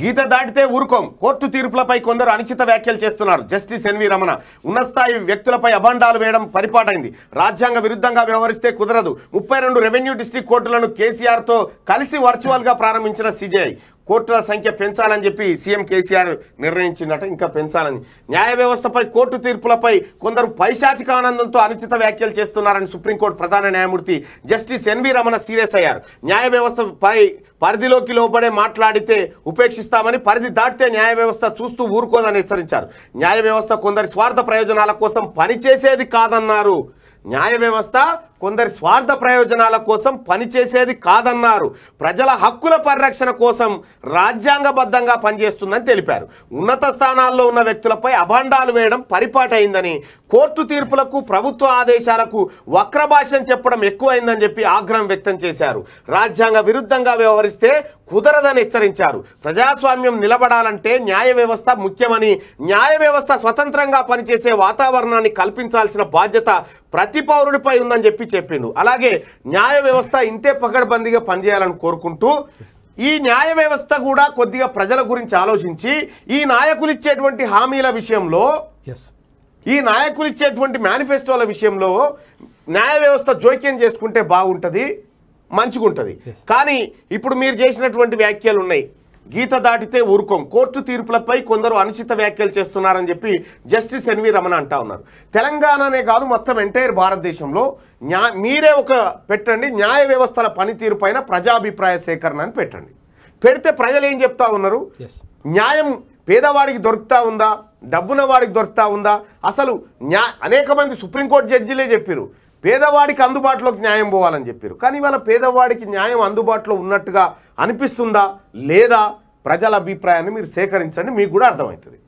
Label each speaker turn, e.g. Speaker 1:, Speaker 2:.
Speaker 1: గీత దాటితే ఊరుకోం కోర్టు తీర్పులపై కొందరు అనుచిత వ్యాఖ్యలు చేస్తున్నారు జస్టిస్ ఎన్వి రమణ ఉన్నస్థాయి వ్యక్తులపై అభండాలు వేయడం పరిపాటైంది రాజ్యాంగ విరుద్ధంగా వ్యవహరిస్తే కుదరదు ముప్పై రెండు రెవెన్యూ డిస్టిక్ కోర్టులను కేసీఆర్తో కలిసి వర్చువల్గా ప్రారంభించిన సిజేఐ కోర్టుల సంఖ్య పెంచాలని చెప్పి సీఎం కేసీఆర్ నిర్ణయించిందట ఇంకా పెంచాలని న్యాయ వ్యవస్థపై కోర్టు తీర్పులపై కొందరు పైశాచిక ఆనందంతో అనుచిత వ్యాఖ్యలు చేస్తున్నారని సుప్రీంకోర్టు ప్రధాన న్యాయమూర్తి జస్టిస్ ఎన్వి రమణ సీరియస్ అయ్యారు న్యాయ వ్యవస్థపై పరిధిలోకి లోబడే మాట్లాడితే ఉపేక్షిస్తామని పరిధి దాటితే న్యాయ వ్యవస్థ చూస్తూ ఊరుకోదని హెచ్చరించారు న్యాయ వ్యవస్థ కొందరి స్వార్థ ప్రయోజనాల కోసం పనిచేసేది కాదన్నారు న్యాయ వ్యవస్థ కొందరి స్వార్థ ప్రయోజనాల కోసం పనిచేసేది కాదన్నారు ప్రజల హక్కుల పరిరక్షణ కోసం రాజ్యాంగబద్ధంగా పనిచేస్తుందని తెలిపారు ఉన్నత స్థానాల్లో ఉన్న వ్యక్తులపై అభాండాలు వేయడం పరిపాటైందని కోర్టు తీర్పులకు ప్రభుత్వ ఆదేశాలకు వక్రభాషం చెప్పడం ఎక్కువైందని చెప్పి ఆగ్రహం వ్యక్తం చేశారు రాజ్యాంగ విరుద్ధంగా వ్యవహరిస్తే కుదరదని హెచ్చరించారు ప్రజాస్వామ్యం నిలబడాలంటే న్యాయ వ్యవస్థ ముఖ్యమని న్యాయ వ్యవస్థ స్వతంత్రంగా పనిచేసే వాతావరణాన్ని కల్పించాల్సిన బాధ్యత ప్రతి పౌరుడిపై ఉందని చెప్పి చెప్పిండు అలాగే న్యాయ వ్యవస్థ ఇంతే పకడ్బందీగా పనిచేయాలని కోరుకుంటూ ఈ న్యాయ వ్యవస్థ కూడా కొద్దిగా ప్రజల గురించి ఆలోచించి ఈ నాయకులు ఇచ్చేటువంటి హామీల విషయంలో ఈ నాయకులు ఇచ్చేటువంటి మేనిఫెస్టోల విషయంలో న్యాయ వ్యవస్థ జోక్యం చేసుకుంటే బాగుంటుంది మంచిగుంటుంది కానీ ఇప్పుడు మీరు చేసినటువంటి వ్యాఖ్యలు ఉన్నాయి గీత దాటితే ఊరుకోం కోర్టు తీర్పులపై కొందరు అనుచిత వ్యాఖ్యలు చేస్తున్నారని చెప్పి జస్టిస్ ఎన్వి రమణ అంటా ఉన్నారు తెలంగాణనే కాదు మొత్తం ఎంటైర్ భారతదేశంలో న్యా మీరే ఒక పెట్టండి న్యాయ వ్యవస్థల పనితీరు పైన ప్రజాభిప్రాయ సేకరణ అని పెట్టండి పెడితే ప్రజలు ఏం చెప్తా ఉన్నారు న్యాయం పేదవాడికి దొరుకుతా ఉందా డబ్బున వాడికి దొరుకుతా ఉందా అసలు న్యా అనేక మంది సుప్రీంకోర్టు జడ్జీలే చెప్పారు పేదవాడికి అందుబాటులోకి న్యాయం పోవాలని చెప్పారు కానీ ఇవాళ పేదవాడికి న్యాయం అందుబాటులో ఉన్నట్టుగా అనిపిస్తుందా లేదా ప్రజల అభిప్రాయాన్ని మీరు సేకరించండి మీకు కూడా అర్థమవుతుంది